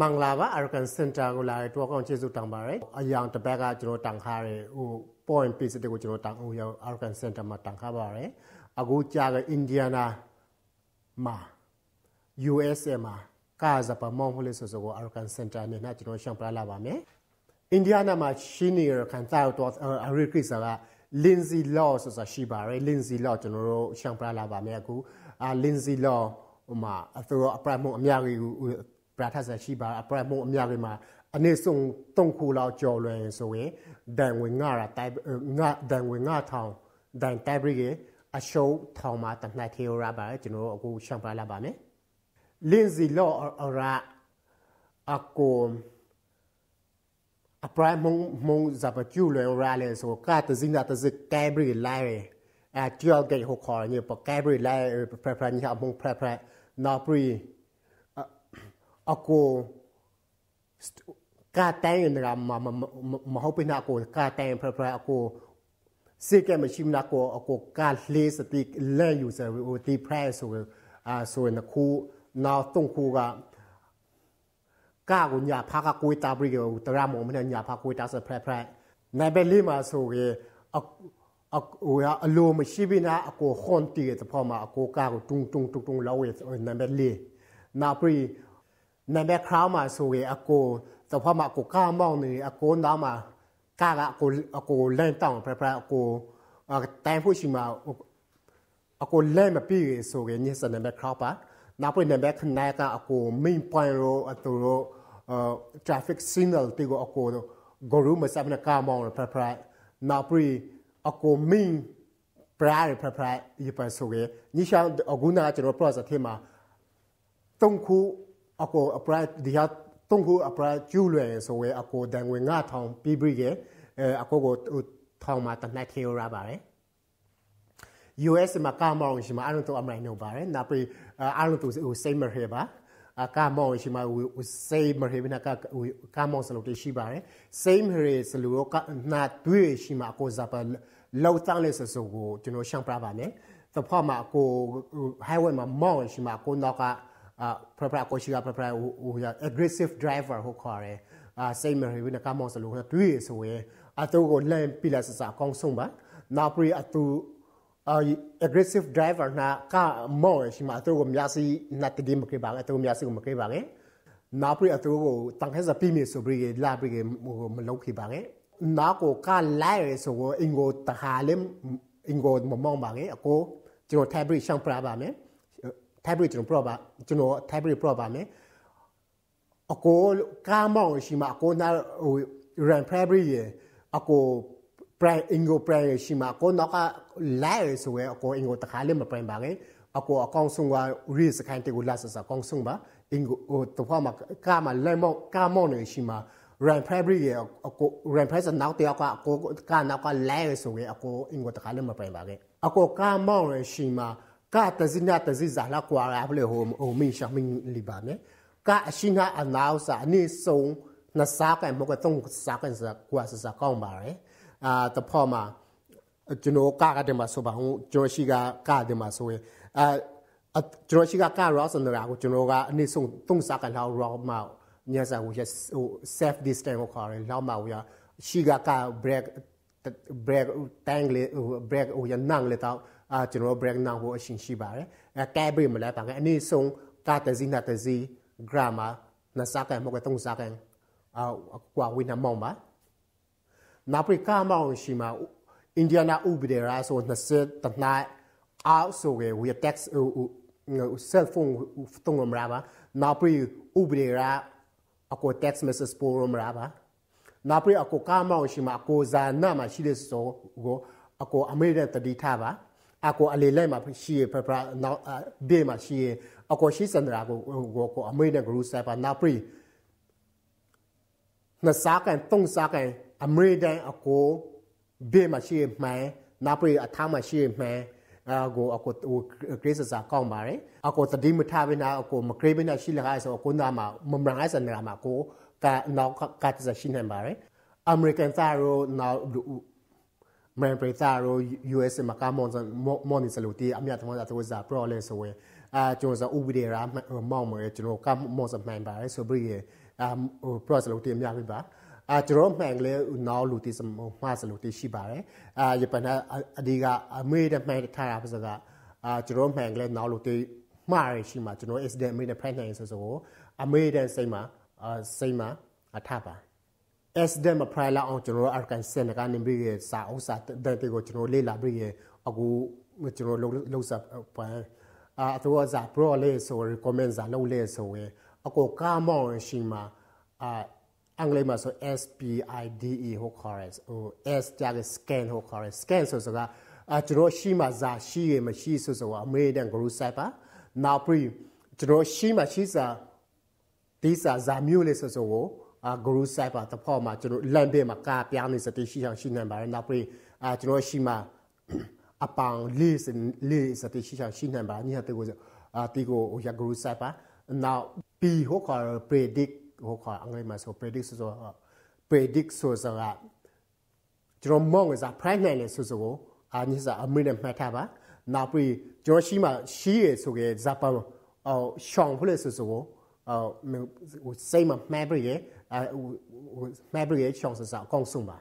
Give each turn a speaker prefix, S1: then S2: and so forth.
S1: မင်္ဂလာပါ Arakan Center ကိုလာတဲ့တော်ကောင်ကျေးဇူးတောင်းပါတယ်အရာတစ်ပတ်ကကျွန်တော်တန်ခါတယ်ဟို point piece တွေကိုကျွန်တော်တန်ဟိုရောက် Arakan Center မှာတန်ခါပါတယ်အခုကြာက Indiana မှာ USA မှာကာဇပမောင်ဟိုလေးဆိုဆိုကို Arakan Center နဲ့ကျွန်တော်ရှင်းပြလာပါမယ် Indiana မှာရှိနေရကန်တာတော့ Arakan ဆရာ Lindsay Law ဆိုတာရှိပါတယ် Lindsay Law ကျွန်တော်တို့ရှင်းပြလာပါမယ်အခုအာ Lindsay Law ဟိုမှာအသူရောအပရမုံအများကြီး practice ရှိပါ apply မို့အများကြီးမှာအနေဆုံးတုံခုလောက်ကြော်လွယ်ဆိုရင်ဒန်ဝင်ငါရာတိုင်ငါဒန်ဝင်ငါထောင်ဒန်တိုင်ဘရီရဲ့အရှုံးထောင်မှာတနတ်သေးရပါကျွန်တော်အခုရှင်းပြလာပါမယ်လင်းစီလော့ရာအကုံအပရိုင်မုံမုံဇာပကျူလွယ်ရာလဲဆိုကတဇင်းတဇစ်ကဲဘရီလိုက်အကျော်ကေဟိုခေါ်ညပကဲဘရီလိုက်ပရပရညအမုံပရပရနာပရီကိုကာတန်ရမမဟုတ်ပင်အကိုကာတန်ဖရဖရအကိုစေကမရှိမနာကိုအကိုကာလေးစတိလဲယူဆာဟိုတီပရက်ဆိုအာဆိုနခုနောက်တုံခုကကာကိုညာဖာကကိုတာပရိကိုတရမောမနဲ့ညာဖာကိုတာဆဖရဖရနိုင်ပဲလေးမှာဆိုကေအကိုရအလိုမရှိပင်အကိုခွန်တီတဲ့ဖော်မှာအကိုကာကိုတုံတုံတုံတုံလောက်ရဲ့နိုင်ပဲလေးနာပရိနံပါတ်ခရောင်းမှာဆိုရင်အကိုတဖမှာကိုကာမောင်းနေအကိုတော့မှာကာကအကိုအကိုလန့်တောင်းပြပြအကိုတိုင်ဖို့ရှိမှာအကိုလဲမပြီးရဆိုရင်ညစနံပါတ်ခရောင်းပါနောက်ပြန်နံပါတ်ခနိုင်ကအကို main point ရောအတူရော traffic signal တေကိုအကိုဂိုရူမစပ်နကာမောင်းပြပြနောက်ပြီးအကို main ပရာရပြပြရပါဆိုရင်ညရှောင်းအကူနာကျွန်တော် process ထဲမှာတုံးခုအကိုအပရိုက်ဒီဟာတုံးခုအပရိုက်ကျူးလွယ်ဆိုဝဲအကိုဒံဝင်ငါထောင်ပြီးပြီးရဲ့အကိုကိုထောင်မှာတနက်ခေရပါတယ် US မှာကာမောင်ရှိမှာအရုံတို့အမရိုင်းနော်ပါတယ်နာပြီးအရုံတို့ကိုစိတ်မရပါအကမောင်ရှိမှာစိတ်မရဘနကကမောင်စလို့တရှိပါတယ် same here စလို့ကနာတွေ့ရှိမှာအကိုဇာပါလောက်တန်းလေးစဆိုကိုကျွန်တော်ရှင်းပြပါမယ်သဖို့မှာအကို highway မှာမောင်ရှိမှာကိုတော့ကအာပရပရကိုရှိကပရပရဟို aggressive driver ဟုတ်ခေါ်ရဲအာစိတ်မရိဝနကမောစလုံးတွေးဆိုရင်အတူကိုလမ်းပြလာစစအကောင်းဆုံးပါနောက်ပြီးအတူ aggressive driver နာကမောရှိမှာအတူကိုမြစီနတ်တိမကေပါအတူမြစီကိုမကေပါငယ်နောက်ပြီးအတူကိုတန်ခဲစပြိမြေဆိုပြီးလာပြီးဟိုမလုံးခေပါငယ်နောက်ကိုကလိုက်ရဲဆိုကိုအင်ကိုတဟာလင်အင်ကိုမမောင်းပါငယ်အကိုကျွန်တော် tablet ရှောင်းပြပါမယ် type ကျွန်တော် pro ပါကျွန်တော် type pro ပါမယ်အကိုကာမောင်ရှိမှာအကိုနာဟို run primary ရအကို prime ingo prime ရှိမှာအကိုနောက်က layer ဆိုရအကို ingo တခါလေးမ prime ပါခဲ့အကိုအကောင်ဆုံးက risk ခိုင်းတဲ့ကိုလာဆဆအကောင်ဆုံးပါ ingo ဟိုတဖာမှာကာမှာလဲမောင်ကာမောင်နေရှိမှာ run primary ရအကို run price နောက်တယောက်ကအကိုကာနောက်က layer ဆိုရအကို ingo တခါလေးမ prime ပါခဲ့အကိုကာမောင်ရရှိမှာကာတဇိနာတဇိဇာလာကွာရာဖလေဟိုဟိုမင်းရှာမင်းလီပါမေကာအရှိနာအနာဆာအနိဆုံနစာကန်မကတုံစာကန်စာကွာစာကောင်းပါရယ်အာတဖောမှာကျွန်တော်ကာကတမဆိုပါဟိုကျွန်တော်ရှိကကာတမဆိုရင်အာကျွန်တော်ရှိကကာရောစန်ရာကိုကျွန်တော်ကအနိဆုံတုံစာကန်လောက်ရောမှာညစာဟိုဟို self distance ကိုခေါ်ရလောက်မှာဟိုရှိကကာ break break tangle break ဟိုရနန်လေတော့အာကျွန်တော် break down ကိုအရှင်ရှိပါတယ်အဲကဲဘရီမလဲပါငါအနည်းဆုံးကတစီနာတစီ grammar နစကန်မဟုတ်တုံးစကန်အာကွာဝိနမောင်းပါနာပရိကာမောင်းရှိမှာအိန္ဒိယနာဥပဒေရာဆို20တနာအောက်ဆိုရဲ့ we text ဟို cell phone တုံးမရပါနာပရိဥပဒေရာအကို text message ပို့ရမရပါနာပရိအကိုကာမောင်းရှိမှာအကိုဇာနာမှာရှိတဲ့ဆိုကိုအကိုအမေရိကန်တတိထားပါအကောအလေလိုက်မှာရှိရဖဖနောက်ဘေးမှာရှိရအကောရှိစန္ဒရာကိုကိုအမေနဲ့ဂရုစိုက်ပါနာပရီနစာကန်တုံစာကန်အမေဒန်အကိုဘေးမှာရှိရမှန်နာပရီအထားမှာရှိရမှန်အကိုအကိုဂရေးစာကောင်းပါတယ်အကိုသတိမထားဘဲနာအကိုမဂရေးဘဲနာရှိလခိုင်းဆိုကိုနာမှာမမရိုင်းစန္ဒရာမှာကိုကနောက်ကတ်စာရှိနေပါတယ်အမေရိကန်သားရောနောက် mren preta ro US ma ka mon mon ni salo ti a mya thong da to za pro le so we a chon sa ubi de ra ma mo ye chon ka mon sa man ba so bri ye a pro salo ti mya bi ba အာကျွန်တော်မှန်ကလေးနောက်လူတိစမမှားစလို့တိရှိပါတယ်အာဂျပန်ကအဒီကအမေတဲ့မှန်ထားတာပါစကအာကျွန်တော်မှန်ကလေးနောက်လူတိမှားရရှိမှာကျွန်တော် SD အမေနဲ့ဖိုင်နိုင်ဆိုဆိုအမေတဲ့စိတ်မှာစိတ်မှာအထပါ SD မဖရလာအောင်ကျွန်တော်တို့ archive စင်ကနေပြီးရစာအုပ်စာတန်တေကိုကျွန်တော်လေ့လာပြီးရအခုကျွန်တော်လုံးလုံးစာပန်အာသူကစာ pro လေးဆို recommend စာလုံးလေးဆိုရင်အကိုကာမောင်ရှိမှာအာအင်္ဂလိပ်မှာဆို SPIDE ဟုတ်ခေါ်ရစ်ဟို S ကြားက scan ဟုတ်ခေါ်ရစ် scan ဆိုစကားအာကျွန်တော်ရှိမှာစာရှိရမရှိဆိုဆိုတာ American Group Cyber နောက်ပြီးကျွန်တော်ရှိမှာရှိစာဒီစာစာမျိုးလေးဆိုဆိုကိုအာ guru site ပါတဖော့မှာကျွန်တော်လမ်းဘေးမှာကားပြားနေစတိရှိဆောင်ရှိနေပါတယ်နောက်ပြီးအာကျွန်တော်ရှိမှာအပောင်လေးစလေးစတိရှိဆောင်ရှိနေပါညတဲ့ကိုအာတီကိုဟိုရ guru site ပါ now p ဟိုခေါ် predict ဟိုခေါ်အင်္ဂလိပ်မှာဆို predict ဆိုတော့ predict ဆိုဆိုတာကျွန်တော်မောင်းကစား prime နိုင်လေဆိုဆိုကိုအာညစားအမေနဲ့မှတ်ထားပါနောက်ပြီးကျွန်တော်ရှိမှရှိရဆိုကြဇာပန်အော်ရှောင်းဖလဲဆိုဆိုကိုအော်စိတ်မှမှတ်ပြီးရ哎，我我我，买不也像是这样，光送嘛。